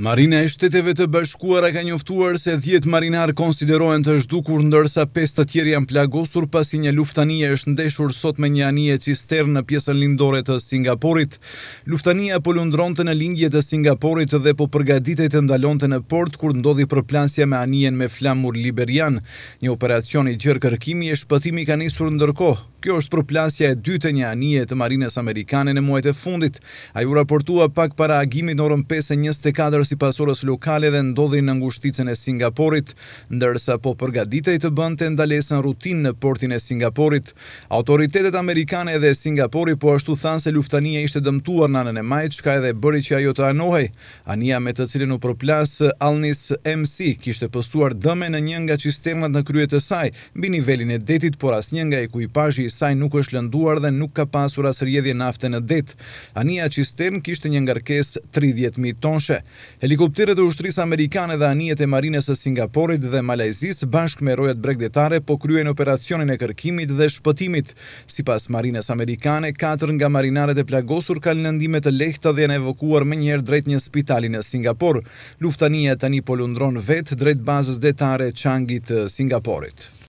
Marina e shteteve të bashkuara ka njoftuar se 10 marinar konsiderohen të zhdukur ndërsa 5 të tjerë janë plagosur pasi një luftanie është ndeshur sot me një anije cisternë në pjesën lindore të Singaporit. Luftania po të në lingje të Singaporit dhe po përgatitej të ndalonte në port kur ndodhi përplasja me anijen me flamur liberian. Një operacion i gjerë kërkimi e shpëtimi ka nisur ndërkohë. Kjo është përplasja e dytë e një anije të Marinës Amerikane në muajt e fundit. Ai raportua pak para agimit në orën 5:24 si pasurës lokale dhe ndodhi në ngushticën e Singaporit, ndërsa po përgaditej të bënd të ndalesën rutin në portin e Singaporit. Autoritetet Amerikane dhe Singaporit po ashtu thanë se luftania ishte dëmtuar në e majtë, shka edhe bëri që ajo të anohej. Ania me të cilin u përplas Alnis MC kishte pësuar dëme në njën nga qistemat në kryet e saj, bi nivelin e detit, por as njën nga e kujpajji i saj nuk është lënduar dhe nuk ka pasur as rjedhje nafte në det. Ania qistem kishte një ngarkes 30.000 tonshe. Helikopteret e ushtrisë amerikane dhe anijet e marines së Singaporit dhe Malajzis bashkë me rojat bregdetare po kryen operacionin e kërkimit dhe shpëtimit. Si pas marines amerikane, 4 nga marinaret e plagosur ka në nëndimet lehta dhe janë evokuar me njerë drejt një spitalin e Singapur. Luftanijet të një polundron vetë drejt bazës detare Changit Singaporit.